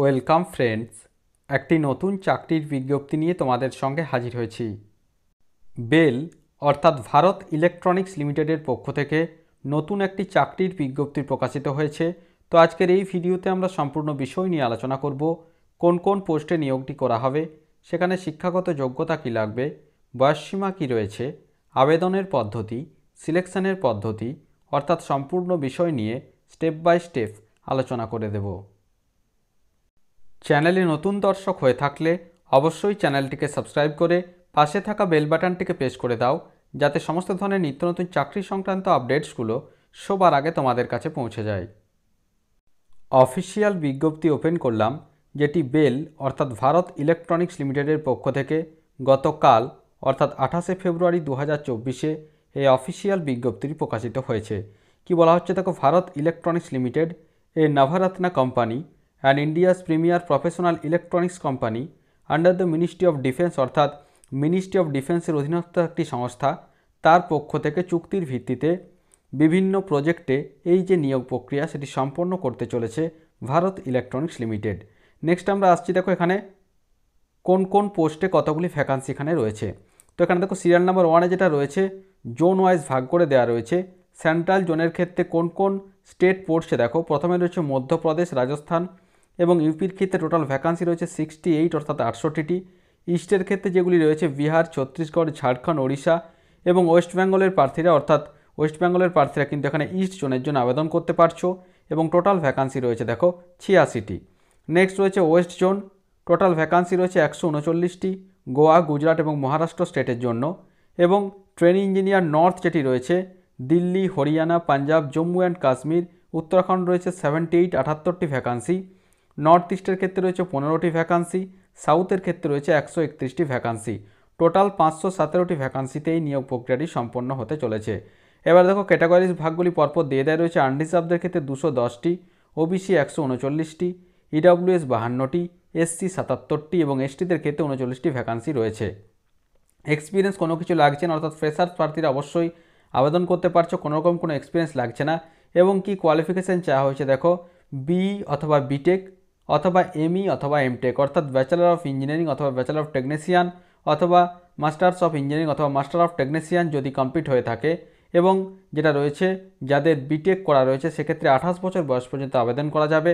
welcome friends একটি নতুন চাকরির বিজ্ঞপ্তি নিয়ে তোমাদের সঙ্গে হাজির হয়েছি বেল অর্থাৎ ভারত ইলেকট্রনিক্স লিমিটেডের পক্ষ থেকে নতুন একটি চাকরির বিজ্ঞপ্তি প্রকাশিত হয়েছে তো আজকের এই ভিডিওতে আমরা সম্পূর্ণ বিষয় নিয়ে আলোচনা করব কোন কোন পোস্টে নিয়োগটি করা হবে সেখানে শিক্ষাগত যোগ্যতা কী লাগবে বয়সসীমা কী রয়েছে আবেদনের পদ্ধতি সিলেকশনের পদ্ধতি অর্থাৎ সম্পূর্ণ বিষয় নিয়ে স্টেপ বাই স্টেপ আলোচনা করে দেবো চ্যানেলে নতুন দর্শক হয়ে থাকলে অবশ্যই চ্যানেলটিকে সাবস্ক্রাইব করে পাশে থাকা বেল বাটনটিকে প্রেস করে দাও যাতে সমস্ত ধরনের নিত্য নতুন চাকরি সংক্রান্ত আপডেটসগুলো সবার আগে তোমাদের কাছে পৌঁছে যায় অফিসিয়াল বিজ্ঞপ্তি ওপেন করলাম যেটি বেল অর্থাৎ ভারত ইলেকট্রনিক্স লিমিটেডের পক্ষ থেকে গতকাল অর্থাৎ আঠাশে ফেব্রুয়ারি দু হাজার চব্বিশে এই অফিসিয়াল বিজ্ঞপ্তিটি প্রকাশিত হয়েছে কি বলা হচ্ছে দেখো Bharat Electronics Limited a Navratna company and India's premier professional electronics company under the ministry of defence অর্থাৎ মিনিস্ট্রি অফ ডিফেন্সের অধীনস্থ একটি সংস্থা তার পক্ষ থেকে চুক্তির ভিত্তিতে বিভিন্ন প্রজেক্টে এই যে নিয়োগ প্রক্রিয়া সেটি সম্পন্ন করতে চলেছে ভারত ইলেকট্রনিক্স লিমিটেড নেক্সট আমরা আসছি দেখো এখানে কোন কোন পোস্টে কতগুলি ভ্যাকান্সি এখানে রয়েছে তো এখানে দেখো সিরিয়াল নাম্বার ওয়ানে যেটা রয়েছে জোন ওয়াইজ ভাগ করে দেওয়া রয়েছে সেন্ট্রাল জোনের ক্ষেত্রে কোন কোন স্টেট পোর্টসে দেখো প্রথমে রয়েছে মধ্যপ্রদেশ রাজস্থান এবং ইউপির ক্ষেত্রে টোটাল ভ্যাকান্সি রয়েছে সিক্সটি এইট অর্থাৎ আটষট্টিটি ইস্টের ক্ষেত্রে যেগুলি রয়েছে বিহার ছত্তিশগড় ঝাড়খণ্ড ওড়িশা এবং ওয়েস্ট বেঙ্গলের প্রার্থীরা অর্থাৎ ওয়েস্ট বেঙ্গলের প্রার্থীরা কিন্তু এখানে ইস্ট জোনের জন্য আবেদন করতে পারছো এবং টোটাল ভ্যাকান্সি রয়েছে দেখো ছিয়াশিটি নেক্সট রয়েছে ওয়েস্ট জোন টোটাল ভ্যাকান্সি রয়েছে একশো উনচল্লিশটি গোয়া গুজরাট এবং মহারাষ্ট্র স্টেটের জন্য এবং ট্রেন ইঞ্জিনিয়ার নর্থ যেটি রয়েছে দিল্লি হরিয়ানা পাঞ্জাব জম্মু অ্যান্ড কাশ্মীর উত্তরাখণ্ড রয়েছে সেভেন্টি এইট আটাত্তরটি ভ্যাকান্সি নর্থ ইস্টের ক্ষেত্রে রয়েছে পনেরোটি ভ্যাকান্সি সাউথের ক্ষেত্রে রয়েছে একশো একত্রিশটি ভ্যাকান্সি টোটাল পাঁচশো সতেরোটি ভ্যাকান্সিতে এই নিয়োগ প্রক্রিয়াটি সম্পন্ন হতে চলেছে এবার দেখো ক্যাটাগরিজ ভাগগুলি পরপর দিয়ে দেয় রয়েছে আনরিজার্ভদের ক্ষেত্রে দুশো দশটি ওবিসি একশো উনচল্লিশটি ইডাব্লিউএস e বাহান্নটি এসসি সাতাত্তরটি এবং এসটিদের ক্ষেত্রে উনচল্লিশটি ভ্যাকান্সি রয়েছে এক্সপিরিয়েন্স কোনো কিছু লাগছে না অর্থাৎ ফ্রেশার প্রার্থীরা অবশ্যই আবেদন করতে পারছো কোনোরকম কোনো এক্সপিরিয়েন্স লাগছে না এবং কি কোয়ালিফিকেশান চাওয়া হয়েছে দেখো বি অথবা বিটেক অথবা এমই e অথবা এমটেক অর্থাৎ ব্যাচেলার অফ ইঞ্জিনিয়ারিং অথবা ব্যাচেলার অফ টেকনিশিয়ান অথবা মাস্টার্স অফ ইঞ্জিনিয়ারিং অথবা মাস্টার অফ টেকনিশিয়ান যদি কমপ্লিট হয়ে থাকে এবং যেটা রয়েছে যাদের বিটেক করা রয়েছে সেক্ষেত্রে আঠাশ বছর বয়স পর্যন্ত আবেদন করা যাবে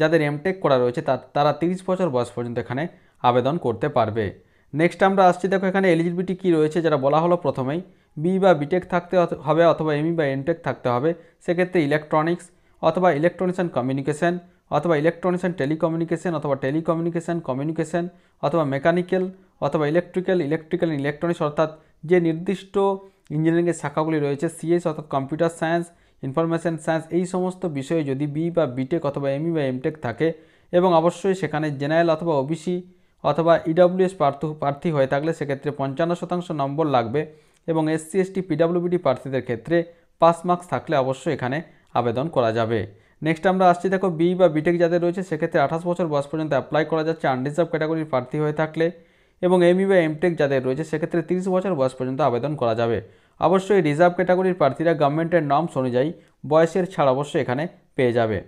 যাদের এমটেক করা রয়েছে তারা তিরিশ বছর বয়স পর্যন্ত এখানে আবেদন করতে পারবে নেক্সট আমরা আসছি দেখো এখানে এলিজিবিলিটি কী রয়েছে যেটা বলা হলো প্রথমেই বি বা বিটেক থাকতে হবে অথবা এমই e বা এমটেক থাকতে হবে সেক্ষেত্রে ইলেকট্রনিক্স অথবা ইলেকট্রনিক্স অ্যান্ড কমিউনিকেশান অথবা ইলেকট্রনিক্স অ্যান্ড টেলিকমিউনিকেশন অথবা টেলিকমিউনিকেশন কমিউনিকেশন অথবা মেকানিক্যাল অথবা ইলেকট্রিক্যাল ইলেকট্রিক্যাল ইলেকট্রনিক্স অর্থাৎ যে নির্দিষ্ট ইঞ্জিনিয়ারিংয়ের শাখাগুলি রয়েছে সিএস অর্থাৎ কম্পিউটার সায়েন্স ইনফরমেশন সায়েন্স এই সমস্ত বিষয়ে যদি বি বা বিটেক অথবা এমই e বা এমটেক থাকে এবং অবশ্যই সেখানে জেনারেল অথবা ওবিসি অথবা ইডাব্লিউএস e প্রার্থী প্রার্থী হয়ে থাকলে সেক্ষেত্রে পঞ্চান্ন শতাংশ নম্বর লাগবে এবং এসসি এসটি পিডাব্লিউবিডি প্রার্থীদের ক্ষেত্রে পাস মার্কস থাকলে অবশ্যই এখানে আবেদন করা যাবে নেক্সট আমরা আসছি দেখো বি বা বিটেক যাদের রয়েছে সেক্ষেত্রে আঠাশ বছর বয়স পর্যন্ত অ্যাপ্লাই করা যাচ্ছে আনরিজার্ভ ক্যাটাগরির প্রার্থী হয়ে থাকলে এবং এমই e বা এমটেক যাদের রয়েছে সেক্ষেত্রে তিরিশ বছর বয়স পর্যন্ত আবেদন করা যাবে অবশ্যই রিজার্ভ ক্যাটাগরির প্রার্থীরা গভর্নমেন্টের নর্মস অনুযায়ী বয়সের ছাড় অবশ্যই এখানে পেয়ে যাবে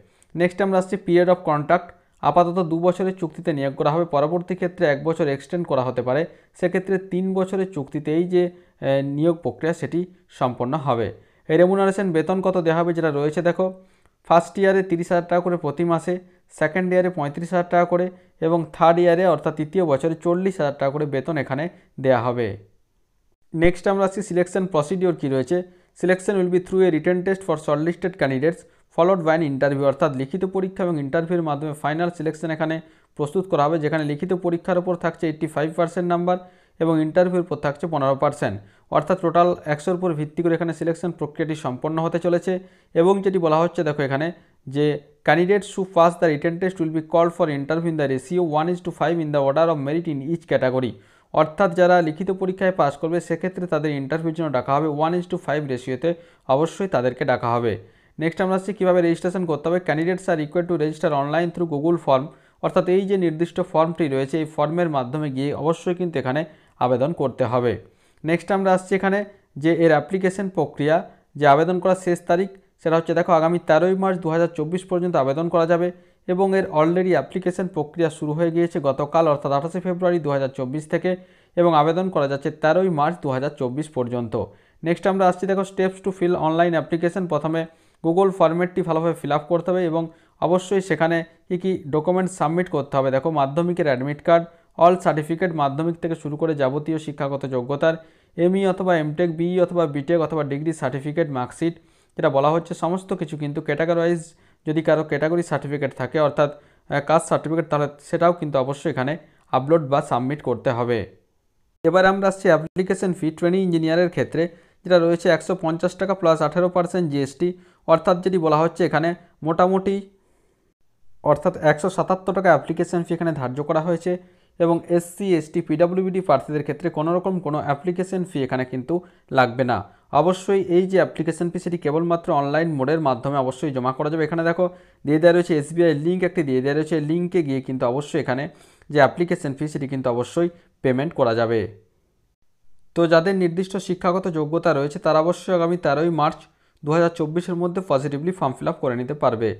নেক্সট আমরা আসছি পিরিয়ড অফ কন্ট্রাক্ট আপাতত দু বছরের চুক্তিতে নিয়োগ করা হবে পরবর্তী ক্ষেত্রে এক বছর এক্সটেন্ড করা হতে পারে সেক্ষেত্রে তিন বছরের চুক্তিতেই যে নিয়োগ প্রক্রিয়া সেটি সম্পন্ন হবে রেমুনারেশন বেতন কত দেওয়া হবে যেটা রয়েছে দেখো ফার্স্ট ইয়ারে তিরিশ হাজার টাকা করে প্রতি মাসে সেকেন্ড ইয়ারে পঁয়ত্রিশ হাজার টাকা করে এবং থার্ড ইয়ারে অর্থাৎ তৃতীয় বছরে চল্লিশ হাজার টাকা করে বেতন এখানে দেয়া হবে নেক্সট আমরা আসছি সিলেকশন প্রসিডিওর কী রয়েছে selection will be through a written test for shortlisted candidates followed by interview অর্থাৎ লিখিত পরীক্ষা এবং ইন্টারভিউর মাধ্যমে ফাইনাল সিলেকশন এখানে প্রস্তুত করা হবে যেখানে লিখিত পরীক্ষার ওপর থাকছে এইট্টি ফাইভ পার্সেন্ট নাম্বার এবং ইন্টারভিউর পর থাকছে পনেরো পার্সেন্ট অর্থাৎ টোটাল একশোর উপর ভিত্তি করে এখানে সিলেকশন প্রক্রিয়াটি সম্পন্ন হতে চলেছে এবং যেটি বলা হচ্ছে দেখো এখানে যে candidate who pass the written test will be call for interview in the ratio one is to five in the order of merit in each category অর্থাৎ যারা লিখিত পরীক্ষায় পাশ করবে সেক্ষেত্রে তাদের ইন্টারভিউর জন্য ডাকা হবে ওয়ান ইজ টু ফাইভ রেশিওতে অবশ্যই তাদেরকে ডাকা হবে নেক্সট আমরা আসছি কীভাবে রেজিস্ট্রেশন করতে হবে candidates are require to register online through Google form অর্থাৎ এই যে নির্দিষ্ট ফর্মটি রয়েছে এই ফর্মের মাধ্যমে গিয়ে অবশ্যই কিন্তু এখানে আবেদন করতে হবে নেক্সট আমরা আসছি এখানে যে এর অ্যাপ্লিকেশন প্রক্রিয়া যে আবেদন করার শেষ তারিখ সেটা হচ্ছে দেখো আগামী তেরোই মার্চ দু পর্যন্ত আবেদন করা যাবে এবং এর অলরেডি অ্যাপ্লিকেশন প্রক্রিয়া শুরু হয়ে গিয়েছে গতকাল অর্থাৎ আঠাশে ফেব্রুয়ারি দু থেকে এবং আবেদন করা যাচ্ছে তেরোই মার্চ দু পর্যন্ত নেক্সট আমরা আসছি দেখো steps to fill online application প্রথমে গুগল ফর্মেটটি ভালোভাবে ফিল করতে হবে এবং অবশ্যই সেখানে কী কী ডকুমেন্ট সাবমিট করতে হবে দেখো মাধ্যমিকের অ্যাডমিট কার্ড অল সার্টিফিকেট মাধ্যমিক থেকে শুরু করে যাবতীয় শিক্ষাগত যোগ্যতার এমই অথবা এমটেক বিই অথবা বিটেক অথবা ডিগ্রি সার্টিফিকেট মার্কশিট যেটা বলা হচ্ছে সমস্ত কিছু কিন্তু ক্যাটাগরাইজ যদি কারো ক্যাটাগরি সার্টিফিকেট থাকে অর্থাৎ কাস্ট সার্টিফিকেট তাহলে সেটাও কিন্তু অবশ্যই এখানে আপলোড বা সাবমিট করতে হবে এবার আমরা আসছি অ্যাপ্লিকেশন ফি ট্রেনিং ইঞ্জিনিয়ারের ক্ষেত্রে যেটা রয়েছে একশো টাকা প্লাস আঠেরো পার্সেন্ট জিএসটি অর্থাৎ যেটি বলা হচ্ছে এখানে মোটামুটি অর্থাৎ একশো টাকা অ্যাপ্লিকেশন ফি এখানে ধার্য করা হয়েছে এবং এসসি এসটি পিডাব্লিউবিডি প্রার্থীদের ক্ষেত্রে কোনো রকম কোনো অ্যাপ্লিকেশন ফি এখানে কিন্তু লাগবে না অবশ্যই এই যে অ্যাপ্লিকেশন ফি সেটি কেবলমাত্র অনলাইন মোডের মাধ্যমে অবশ্যই জমা করা যাবে এখানে দেখো দিয়ে দেওয়া রয়েছে এসবিআই লিঙ্ক একটি দিয়ে দেওয়া রয়েছে লিঙ্কে গিয়ে কিন্তু অবশ্যই এখানে যে অ্যাপ্লিকেশন ফি সেটি কিন্তু অবশ্যই পেমেন্ট করা যাবে তো যাদের নির্দিষ্ট শিক্ষাগত যোগ্যতা রয়েছে তারা অবশ্যই আগামী তেরোই মার্চ দু হাজার মধ্যে পজিটিভলি ফর্ম ফিল করে নিতে পারবে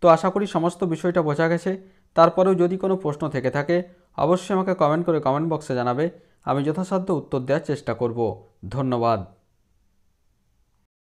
তো আশা করি সমস্ত বিষয়টা বোঝা গেছে তারপরেও যদি কোনো প্রশ্ন থেকে থাকে অবশ্যই আমাকে কমেন্ট করে কমেন্ট বক্সে জানাবে আমি যথাসাধ্য উত্তর দেওয়ার চেষ্টা করব ধন্যবাদ